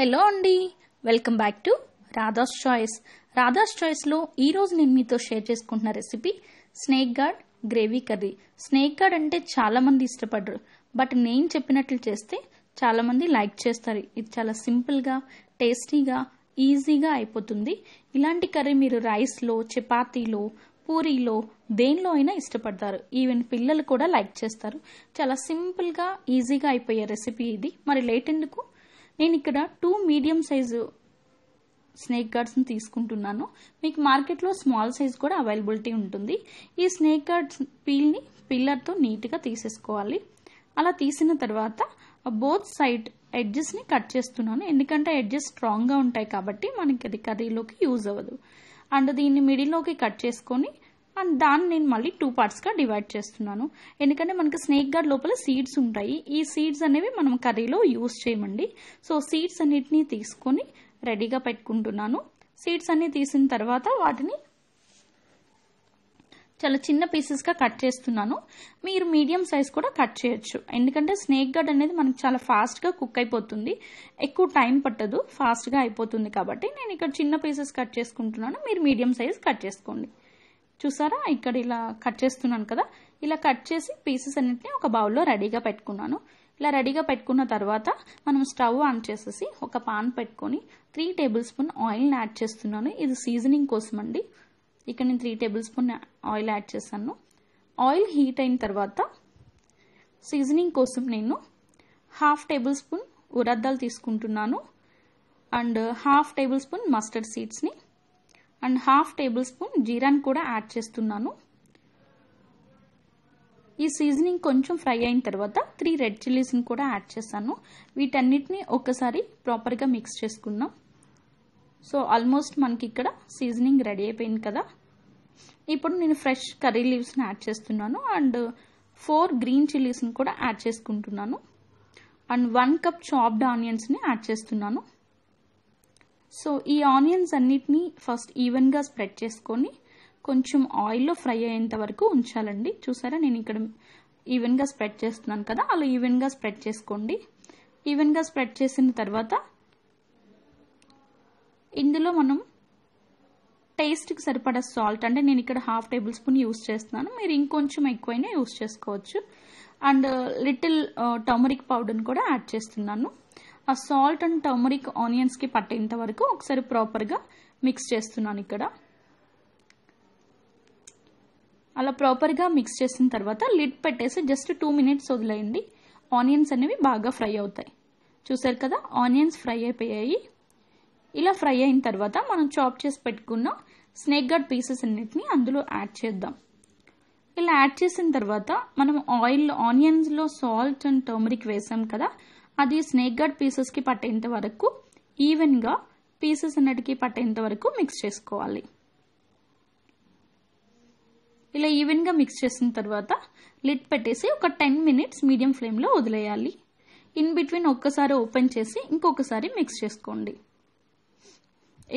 hello అండి welcome back to Radha's choice Radha's చాయిస్లో ఈరోజు నేను మీతో షేర్ చేసుకుంటున్న recipe snake gourd gravy curry snake gourd అంటే చాలామంది ఇష్టపడరు బట్ నేను చెప్పినట్లు చేస్తే చాలామంది లైక్ చేస్తారు ఇది చాలా సింపుల్గా టేస్టీగా ఈజీగా అయిపోతుంది ఇలాంటి కర్రీ మీరు రైస్లో చపాతీలో పూరీలో దేనిలో అయినా ఇష్టపడతారు ఈవెన్ పిల్లలు కూడా లైక్ చేస్తారు చాలా సింపుల్గా ఈజీగా అయిపోయే రెసిపీ ఇది మరి లేట్ ఎందుకు నేను ఇక్కడ టూ మీడియం సైజు స్నేక్ గార్డ్స్ని తీసుకుంటున్నాను మీకు మార్కెట్లో స్మాల్ సైజ్ కూడా అవైలబిలిటీ ఉంటుంది ఈ స్నేక్ గార్డ్స్ పీల్ని పిల్లర్తో నీట్గా తీసేసుకోవాలి అలా తీసిన తర్వాత బోత్ సైడ్ ఎడ్జెస్ని కట్ చేస్తున్నాను ఎందుకంటే ఎడ్జెస్ స్ట్రాంగ్గా ఉంటాయి కాబట్టి మనకి అది కర్రీలోకి యూజ్ అవ్వదు అండ్ దీన్ని మిడిల్లోకి కట్ చేసుకొని అండ్ దాన్ని నేను మళ్ళీ టూ పార్ట్స్గా డివైడ్ చేస్తున్నాను ఎందుకంటే మనకి స్నేక్ గార్డ్ లోపల సీడ్స్ ఉంటాయి ఈ సీడ్స్ అనేవి మనం కర్రీలో యూస్ చేయమండి సో సీడ్స్ అన్నిటినీ తీసుకొని రెడీగా పెట్టుకుంటున్నాను సీడ్స్ అన్నీ తీసిన తర్వాత వాటిని చాలా చిన్న పీసెస్గా కట్ చేస్తున్నాను మీరు మీడియం సైజ్ కూడా కట్ చేయొచ్చు ఎందుకంటే స్నేక్ గార్డ్ అనేది మనకు చాలా ఫాస్ట్గా కుక్ అయిపోతుంది ఎక్కువ టైం పట్టదు ఫాస్ట్గా అయిపోతుంది కాబట్టి నేను ఇక్కడ చిన్న పీసెస్ కట్ చేసుకుంటున్నాను మీరు మీడియం సైజ్ కట్ చేసుకోండి చూసారా ఇక్కడ ఇలా కట్ చేస్తున్నాను కదా ఇలా కట్ చేసి పీసెస్ అన్నింటినీ ఒక బౌల్లో రెడీగా పెట్టుకున్నాను ఇలా రెడీగా పెట్టుకున్న తర్వాత మనం స్టవ్ ఆన్ చేసేసి ఒక పాన్ పెట్టుకొని త్రీ టేబుల్ స్పూన్ ఆయిల్ని యాడ్ చేస్తున్నాను ఇది సీజనింగ్ కోసం అండి ఇక్కడ నేను three tablespoon oil add చేశాను ఆయిల్ హీట్ అయిన తర్వాత సీజనింగ్ కోసం నేను హాఫ్ టేబుల్ స్పూన్ ఉరద్దాలు తీసుకుంటున్నాను and half tablespoon mustard సీడ్స్ని అండ్ హాఫ్ టేబుల్ స్పూన్ జీరాని కూడా యాడ్ చేస్తున్నాను ఈ సీజనింగ్ కొంచెం ఫ్రై అయిన తర్వాత త్రీ రెడ్ చిల్లీస్ని కూడా యాడ్ చేస్తాను వీటన్నిటిని ఒకసారి ప్రాపర్గా మిక్స్ చేసుకున్నాం సో ఆల్మోస్ట్ మనకి ఇక్కడ సీజనింగ్ రెడీ అయిపోయింది కదా ఇప్పుడు నేను ఫ్రెష్ కర్రీ లీవ్స్ని యాడ్ చేస్తున్నాను అండ్ ఫోర్ గ్రీన్ చిల్లీస్ని కూడా యాడ్ చేసుకుంటున్నాను అండ్ వన్ కప్ చాప్డ్ ఆనియన్స్ని యాడ్ చేస్తున్నాను సో ఈ ఆనియన్స్ అన్నిటినీ ఫస్ట్ ఈవెన్గా స్ప్రెడ్ చేసుకొని కొంచెం ఆయిల్లో ఫ్రై అయ్యేంత వరకు ఉంచాలండి చూసారా నేను ఇక్కడ ఈవెన్గా స్ప్రెడ్ చేస్తున్నాను కదా అలా ఈవెన్గా స్ప్రెడ్ చేసుకోండి ఈవెన్గా స్ప్రెడ్ చేసిన తర్వాత ఇందులో మనం టేస్ట్కి సరిపడా సాల్ట్ అంటే నేను ఇక్కడ హాఫ్ టేబుల్ స్పూన్ యూస్ చేస్తున్నాను మీరు ఇంకొంచెం ఎక్కువైనా యూస్ చేసుకోవచ్చు అండ్ లిటిల్ టర్మరిక్ పౌడర్ని కూడా యాడ్ చేస్తున్నాను ఆ సాల్ట్ అండ్ టర్మరిక్ ఆనియన్స్కి పట్టేంత వరకు ఒకసారి ప్రాపర్గా మిక్స్ చేస్తున్నాను ఇక్కడ అలా ప్రాపర్గా మిక్స్ చేసిన తర్వాత లిడ్ పెట్టేసి జస్ట్ టూ మినిట్స్ వదిలేయండి ఆనియన్స్ అనేవి బాగా ఫ్రై అవుతాయి చూసారు కదా ఆనియన్స్ ఫ్రై అయిపోయాయి ఇలా ఫ్రై అయిన తర్వాత మనం చాప్ చేసి పెట్టుకున్న స్నేక్ గార్డ్ పీసెస్ అన్నిటిని అందులో యాడ్ చేద్దాం ఇలా యాడ్ చేసిన తర్వాత మనం ఆయిల్ ఆనియన్స్లో సాల్ట్ అండ్ టర్మరిక్ వేసాం కదా అది స్నేక్ గార్డ్ పీసెస్కి పట్టేంత వరకు ఈవెన్గా పీసెస్ అన్నిటికీ పట్టేంత వరకు మిక్స్ చేసుకోవాలి ఇలా ఈవెన్గా మిక్స్ చేసిన తర్వాత లిడ్ పెట్టేసి ఒక టెన్ మినిట్స్ మీడియం ఫ్లేమ్లో వదిలేయాలి ఇన్ బిట్వీన్ ఒక్కసారి ఓపెన్ చేసి ఇంకొకసారి మిక్స్ చేసుకోండి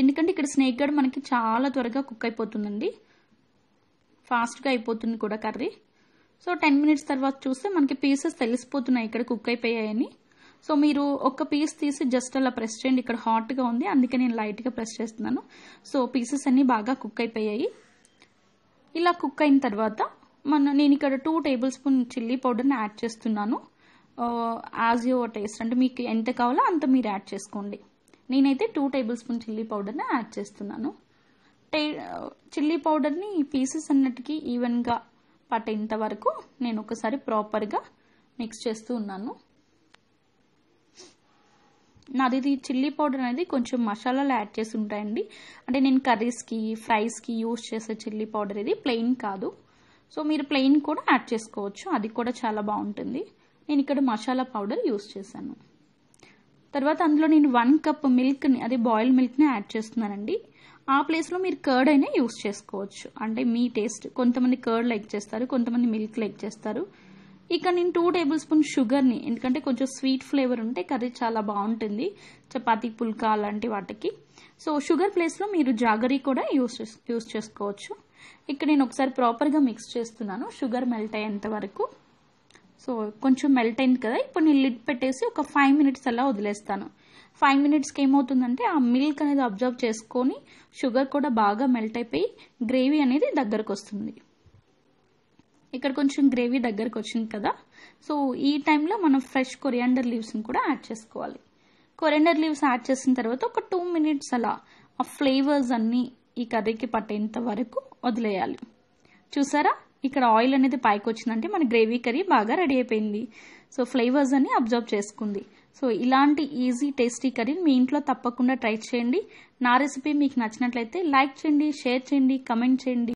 ఎందుకంటే ఇక్కడ స్నేక్ గార్డ్ మనకి చాలా త్వరగా కుక్ అయిపోతుందండి ఫాస్ట్గా అయిపోతుంది కూడా కర్రీ సో టెన్ మినిట్స్ తర్వాత చూస్తే మనకి పీసెస్ తెలిసిపోతున్నాయి ఇక్కడ కుక్ అయిపోయాయని సో మీరు ఒక పీస్ తీసి జస్ట్ అలా ప్రెస్ చేయండి ఇక్కడ హాట్గా ఉంది అందుకే నేను లైట్గా ప్రెస్ చేస్తున్నాను సో పీసెస్ అన్నీ బాగా కుక్ అయిపోయాయి ఇలా కుక్ అయిన తర్వాత మన నేను ఇక్కడ టూ టేబుల్ స్పూన్ చిల్లీ పౌడర్ని యాడ్ చేస్తున్నాను యాజ్ యువర్ టేస్ట్ అంటే మీకు ఎంత కావాలో అంత మీరు యాడ్ చేసుకోండి నేనైతే టూ టేబుల్ స్పూన్ చిల్లీ పౌడర్ని యాడ్ చేస్తున్నాను టే చిల్లీ పౌడర్ని పీసెస్ అన్నిటికీ ఈవెన్గా పట్టేంత వరకు నేను ఒకసారి ప్రాపర్గా మిక్స్ చేస్తూ ఉన్నాను నాది ఇది చిల్లీ పౌడర్ అనేది కొంచెం మసాలాలు యాడ్ చేసి ఉంటాయండి అంటే నేను కర్రీస్కి ఫ్రైస్కి యూస్ చేసే చిల్లీ పౌడర్ ఇది ప్లెయిన్ కాదు సో మీరు ప్లెయిన్ కూడా యాడ్ చేసుకోవచ్చు అది కూడా చాలా బాగుంటుంది నేను ఇక్కడ మసాలా పౌడర్ యూస్ చేశాను తర్వాత అందులో నేను వన్ కప్ మిల్క్ని అది బాయిల్ మిల్క్ని యాడ్ చేస్తున్నానండి ఆ ప్లేస్లో మీరు కర్డ్ అయినా యూస్ చేసుకోవచ్చు అంటే మీ టేస్ట్ కొంతమంది కర్డ్ లైక్ చేస్తారు కొంతమంది మిల్క్ లైక్ చేస్తారు ఇక్కడ నేను టూ టేబుల్ స్పూన్ షుగర్ని ఎందుకంటే కొంచెం స్వీట్ ఫ్లేవర్ ఉంటే కర్రీ చాలా బాగుంటుంది చపాతి పుల్కా అలాంటి వాటికి సో షుగర్ ప్లేస్లో మీరు జాగరీ కూడా యూస్ యూస్ చేసుకోవచ్చు ఇక్కడ నేను ఒకసారి ప్రాపర్గా మిక్స్ చేస్తున్నాను షుగర్ మెల్ట్ అయ్యేంత వరకు సో కొంచెం మెల్ట్ అయింది కదా ఇప్పుడు నేను లిడ్ పెట్టేసి ఒక ఫైవ్ మినిట్స్ అలా వదిలేస్తాను ఫైవ్ మినిట్స్కి ఏమవుతుందంటే ఆ మిల్క్ అనేది అబ్జర్వ్ చేసుకొని షుగర్ కూడా బాగా మెల్ట్ అయిపోయి గ్రేవీ అనేది దగ్గరకు వస్తుంది ఇక్కడ కొంచెం గ్రేవీ దగ్గరకు వచ్చింది కదా సో ఈ టైంలో మనం ఫ్రెష్ కొరియాండర్ లీవ్స్ని కూడా యాడ్ చేసుకోవాలి కొరియాండర్ లీవ్స్ యాడ్ చేసిన తర్వాత ఒక టూ మినిట్స్ అలా ఆ ఫ్లేవర్స్ అన్నీ ఈ కర్రీకి పట్టేంత వరకు వదిలేయాలి చూసారా ఇక్కడ ఆయిల్ అనేది పైకి వచ్చిందంటే మన గ్రేవీ కర్రీ బాగా రెడీ అయిపోయింది సో ఫ్లేవర్స్ అన్ని అబ్జర్వ్ చేసుకుంది సో ఇలాంటి ఈజీ టేస్టీ కర్రీని మీ ఇంట్లో తప్పకుండా ట్రై చేయండి నా రెసిపీ మీకు నచ్చినట్లయితే లైక్ చేయండి షేర్ చేయండి కమెంట్ చేయండి